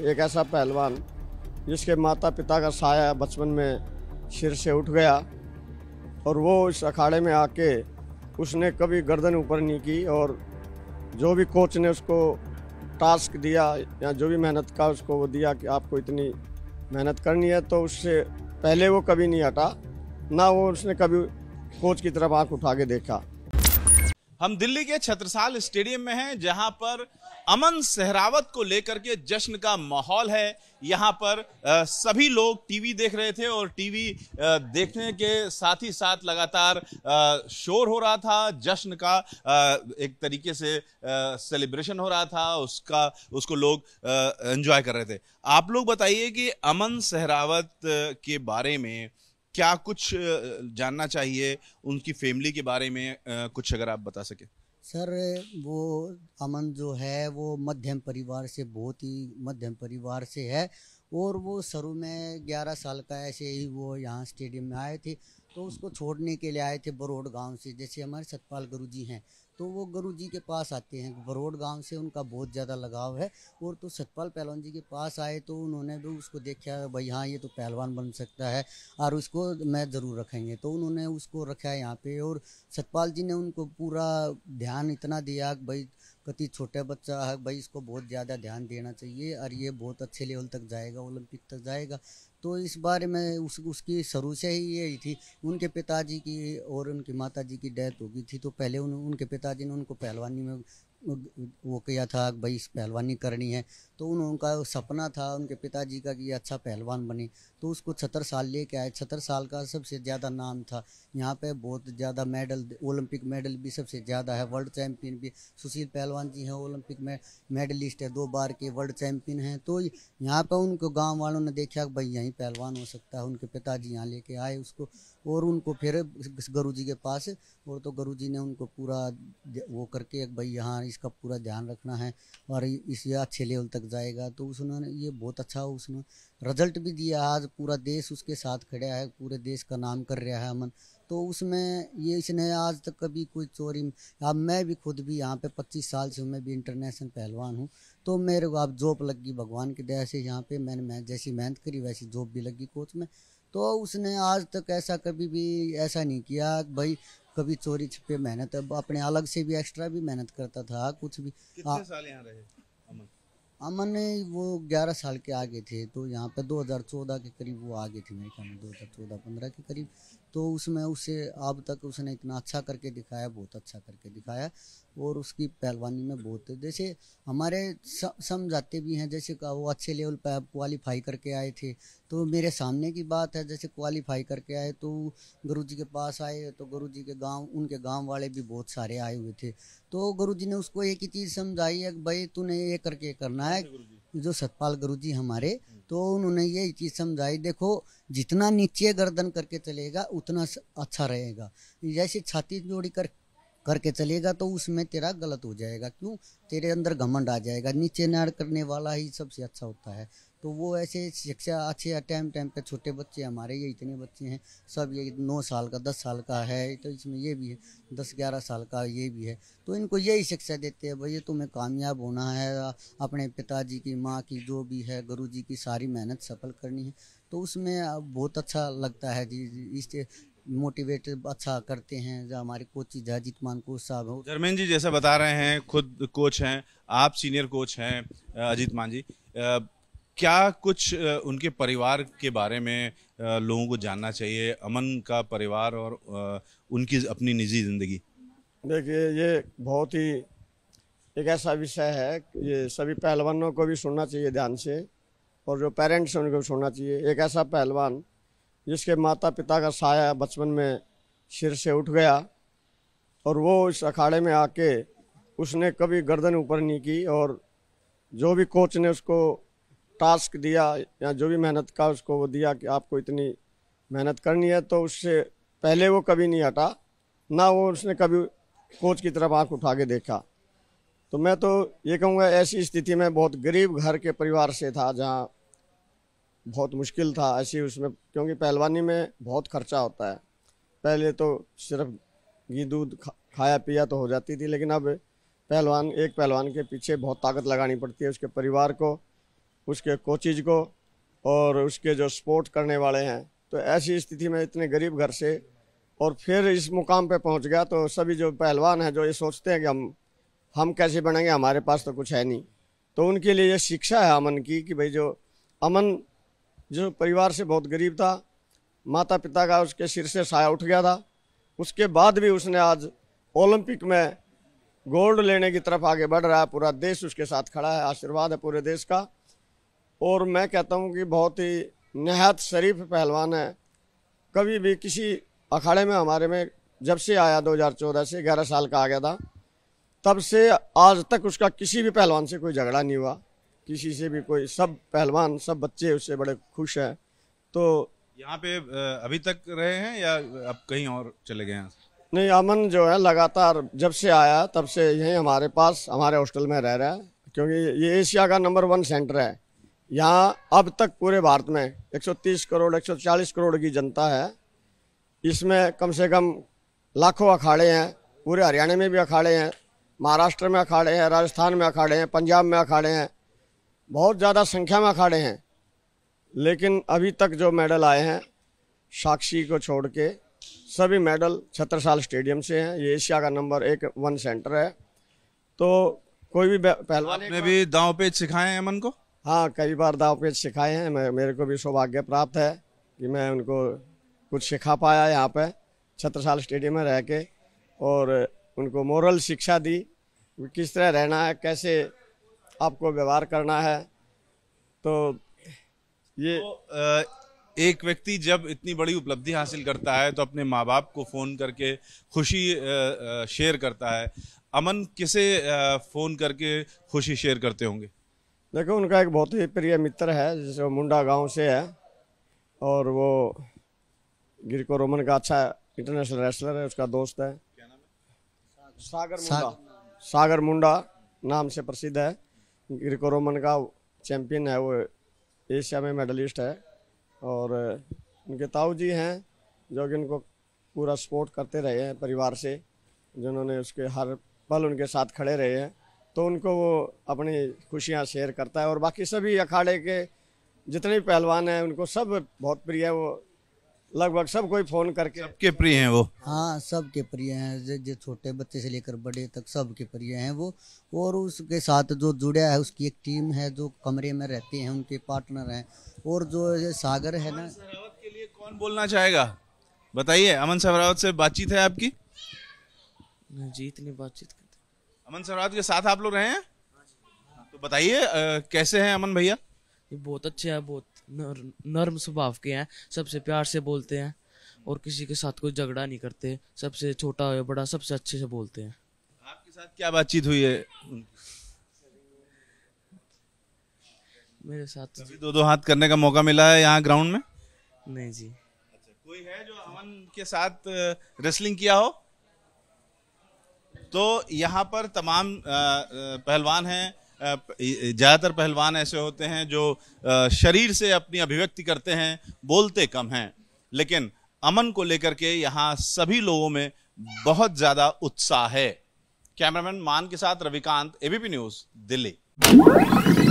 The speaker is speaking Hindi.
एक ऐसा पहलवान जिसके माता पिता का साया बचपन में सिर से उठ गया और वो इस अखाड़े में आके उसने कभी गर्दन ऊपर नहीं की और जो भी कोच ने उसको टास्क दिया या जो भी मेहनत का उसको वो दिया कि आपको इतनी मेहनत करनी है तो उससे पहले वो कभी नहीं हटा ना वो उसने कभी कोच की तरफ आंख उठा के देखा हम दिल्ली के छत्रसाल स्टेडियम में हैं जहां पर अमन सहरावत को लेकर के जश्न का माहौल है यहाँ पर आ, सभी लोग टीवी देख रहे थे और टीवी आ, देखने के साथ ही साथ लगातार आ, शोर हो रहा था जश्न का एक तरीके से सेलिब्रेशन हो रहा था उसका उसको लोग एंजॉय कर रहे थे आप लोग बताइए कि अमन सहरावत के बारे में क्या कुछ जानना चाहिए उनकी फैमिली के बारे में कुछ अगर आप बता सकें सर वो अमन जो है वो मध्यम परिवार से बहुत ही मध्यम परिवार से है और वो शुरू में 11 साल का ऐसे ही वो यहाँ स्टेडियम में आए थे तो उसको छोड़ने के लिए आए थे बरोड गांव से जैसे हमारे सतपाल गुरु जी हैं तो वो गुरु जी के पास आते हैं बरोड गांव से उनका बहुत ज़्यादा लगाव है और तो सतपाल पहलवान जी के पास आए तो उन्होंने भी उसको देखा भाई हाँ ये तो पहलवान बन सकता है और उसको मैं ज़रूर रखेंगे तो उन्होंने उसको रखा यहाँ पे और सतपाल जी ने उनको पूरा ध्यान इतना दिया भाई कति छोटा बच्चा है भाई इसको बहुत ज़्यादा ध्यान देना चाहिए और ये बहुत अच्छे लेवल तक जाएगा ओलंपिक तक जाएगा तो इस बारे में उस उसकी शुरू से ही यही थी उनके पिताजी की और उनकी माताजी की डेथ हो गई थी तो पहले उन उनके पिताजी ने उनको पहलवानी में वो किया था भाई पहलवानी करनी है तो उन उनका सपना था उनके पिताजी का कि अच्छा पहलवान बने तो उसको छतर साल लेके आए छतर साल का सबसे ज़्यादा नाम था यहाँ पे बहुत ज़्यादा मेडल ओलंपिक मेडल भी सबसे ज़्यादा है वर्ल्ड चैम्पियन भी सुशील पहलवान जी हैं ओलंपिक में मेडलिस्ट है दो बार के वर्ल्ड चैम्पियन हैं तो यहाँ पर उनको गाँव वालों ने देखा भाई यहीं पहलवान हो सकता है उनके पिताजी यहाँ लेके आए उसको और उनको फिर गुरु जी के पास और तो गुरु जी ने उनको पूरा वो करके भाई यहाँ इसका पूरा ध्यान रखना है और इस ये अच्छे लेवल तक जाएगा तो उसने ये बहुत अच्छा उसने रिजल्ट भी दिया आज पूरा देश उसके साथ खड़ा है पूरे देश का नाम कर रहा है अमन तो उसमें ये इसने आज तक कभी कोई चोरी अब मैं भी खुद भी यहाँ पे 25 साल से मैं भी इंटरनेशनल पहलवान हूँ तो मेरे को अब जॉब लगी भगवान की दया से यहाँ पे मैंने मैं जैसी मेहनत करी वैसी जॉब भी लगी कोच में तो उसने आज तक ऐसा कभी भी ऐसा नहीं किया भाई कभी चोरी छिपे मेहनत अपने अलग से भी एक्स्ट्रा भी मेहनत करता था कुछ भी कितने हाँ। साल रहे अमन अमन वो ग्यारह साल के आगे थे तो यहाँ पे दो हजार चौदह के करीब वो आगे थे मेरे ख्याल में चौदह पंद्रह के करीब तो उसमें उसे अब तक उसने इतना अच्छा करके दिखाया बहुत अच्छा करके दिखाया और उसकी पहलवानी में बहुत जैसे हमारे समझाते भी हैं जैसे वो अच्छे लेवल पर क्वालिफाई करके आए थे तो मेरे सामने की बात है जैसे क्वालिफाई करके आए तो गुरु जी के पास आए तो गुरु जी के गांव उनके गांव वाले भी बहुत सारे आए हुए थे तो गुरु जी ने उसको एक ही चीज़ समझाई है भाई तूने ये करके करना है जो सतपाल गुरु जी हमारे हम्म। तो उन्होंने ये चीज़ समझाई देखो जितना नीचे गर्दन करके चलेगा उतना अच्छा रहेगा जैसे छाती जोड़ी कर करके चलेगा तो उसमें तेरा गलत हो जाएगा क्यों तेरे अंदर घमंड आ जाएगा नीचे नाड़ करने वाला ही सबसे अच्छा होता है तो वो ऐसे शिक्षा अच्छे टाइम टाइम पे छोटे बच्चे हमारे ये इतने बच्चे हैं सब ये नौ साल का दस साल का है तो इसमें ये भी है दस ग्यारह साल का ये भी है तो इनको यही शिक्षा देते हैं भैया तुम्हें कामयाब होना है अपने पिताजी की माँ की जो भी है गुरु जी की सारी मेहनत सफल करनी है तो उसमें बहुत अच्छा लगता है जी इस मोटिवेट अच्छा करते हैं जो हमारे कोच जाजित मान कोच साहब हो धर्मेंद्र जी जैसे बता रहे हैं खुद कोच हैं आप सीनियर कोच हैं अजीत मान जी क्या कुछ उनके परिवार के बारे में लोगों को जानना चाहिए अमन का परिवार और उनकी अपनी निजी ज़िंदगी देखिए ये बहुत ही एक ऐसा विषय है ये सभी पहलवानों को भी सुनना चाहिए ध्यान से और जो पेरेंट्स हैं उनको भी सुनना चाहिए एक ऐसा पहलवान जिसके माता पिता का साया बचपन में सिर से उठ गया और वो इस अखाड़े में आके उसने कभी गर्दन ऊपर नहीं की और जो भी कोच ने उसको टास्क दिया या जो भी मेहनत का उसको वो दिया कि आपको इतनी मेहनत करनी है तो उससे पहले वो कभी नहीं हटा ना वो उसने कभी कोच की तरफ आंख उठा के देखा तो मैं तो ये कहूँगा ऐसी स्थिति में बहुत गरीब घर के परिवार से था जहाँ बहुत मुश्किल था ऐसी उसमें क्योंकि पहलवानी में बहुत खर्चा होता है पहले तो सिर्फ घी दूध खा, खाया पिया तो हो जाती थी लेकिन अब पहलवान एक पहलवान के पीछे बहुत ताकत लगानी पड़ती है उसके परिवार को उसके कोचिज को और उसके जो सपोर्ट करने वाले हैं तो ऐसी स्थिति में इतने गरीब घर से और फिर इस मुकाम पे पहुंच गया तो सभी जो पहलवान हैं जो ये सोचते हैं कि हम हम कैसे बनेंगे हमारे पास तो कुछ है नहीं तो उनके लिए ये शिक्षा है अमन की कि भाई जो अमन जो परिवार से बहुत गरीब था माता पिता का उसके सिर से साया उठ गया था उसके बाद भी उसने आज ओलंपिक में गोल्ड लेने की तरफ आगे बढ़ रहा है पूरा देश उसके साथ खड़ा है आशीर्वाद है पूरे देश का और मैं कहता हूँ कि बहुत ही नहायत शरीफ पहलवान है कभी भी किसी अखाड़े में हमारे में जब से आया 2014 से 11 साल का आ गया था तब से आज तक उसका किसी भी पहलवान से कोई झगड़ा नहीं हुआ किसी से भी कोई सब पहलवान सब बच्चे उससे बड़े खुश हैं तो यहाँ पे अभी तक रहे हैं या अब कहीं और चले गए हैं नहीं अमन जो है लगातार जब से आया तब से यहीं हमारे पास हमारे हॉस्टल में रह रहा है क्योंकि ये एशिया का नंबर वन सेंटर है यहाँ अब तक पूरे भारत में 130 करोड़ 140 करोड़ की जनता है इसमें कम से कम लाखों अखाड़े हैं पूरे हरियाणा में भी अखाड़े हैं महाराष्ट्र में अखाड़े हैं राजस्थान में अखाड़े हैं पंजाब में अखाड़े हैं बहुत ज़्यादा संख्या में अखाड़े हैं लेकिन अभी तक जो मेडल आए हैं साक्षी को छोड़ के सभी मेडल छत्रसाल स्टेडियम से हैं ये एशिया का नंबर एक वन सेंटर है तो कोई भी पहलवान ने भी दांव पे सिखाए हैं अमन को हाँ कई बार दाव तो पेच सिखाए हैं मैं मेरे को भी सौभाग्य प्राप्त है कि मैं उनको कुछ सिखा पाया यहाँ पे छत्रसाल स्टेडियम में रह के और उनको मॉरल शिक्षा दी किस तरह रहना है कैसे आपको व्यवहार करना है तो ये तो, एक व्यक्ति जब इतनी बड़ी उपलब्धि हासिल करता है तो अपने माँ बाप को फ़ोन करके खुशी शेयर करता है अमन किसे फ़ोन करके खुशी शेयर करते होंगे देखो उनका एक बहुत ही प्रिय मित्र है वो मुंडा गांव से है और वो गिरको रोमन का अच्छा इंटरनेशनल रेसलर है उसका दोस्त है सागर मुंडा सागर मुंडा नाम से प्रसिद्ध है गिरको रोमन का चैंपियन है वो एशिया में मेडलिस्ट है और उनके ताऊ जी हैं जो कि उनको पूरा सपोर्ट करते रहे हैं परिवार से जिन्होंने उसके हर पल उनके साथ खड़े रहे हैं तो उनको वो अपनी खुशियाँ शेयर करता है और बाकी सभी अखाड़े के जितने पहलवान हैं उनको सब बहुत प्रिय है वो लगभग सब कोई फोन करके सबके प्रिय हैं वो हाँ सबके प्रिय हैं जो छोटे बच्चे से लेकर बड़े तक सबके प्रिय हैं वो और उसके साथ जो जुड़ा है उसकी एक टीम है जो कमरे में रहते हैं उनके पार्टनर हैं और जो सागर है ना सरावत के लिए कौन बोलना चाहेगा बताइए अमन सरावत से बातचीत है आपकी जी इतनी बातचीत अमन सरावत के साथ आप लोग रहे हैं तो बताइए कैसे हैं अमन भैया बहुत अच्छे हैं बहुत नर, नर्म स्वभाव के हैं सबसे प्यार से बोलते हैं और किसी के साथ कोई झगड़ा नहीं करते सबसे छोटा हो बड़ा सबसे अच्छे से बोलते हैं आपके साथ क्या बातचीत हुई है मेरे साथ तो कभी दो दो हाथ करने का मौका मिला है यहाँ ग्राउंड में नहीं जी अच्छा कोई है जो अमन के साथ रेसलिंग किया हो तो यहाँ पर तमाम पहलवान हैं ज़्यादातर पहलवान ऐसे होते हैं जो शरीर से अपनी अभिव्यक्ति करते हैं बोलते कम हैं लेकिन अमन को लेकर के यहाँ सभी लोगों में बहुत ज़्यादा उत्साह है कैमरामैन मान के साथ रविकांत एबीपी न्यूज़ दिल्ली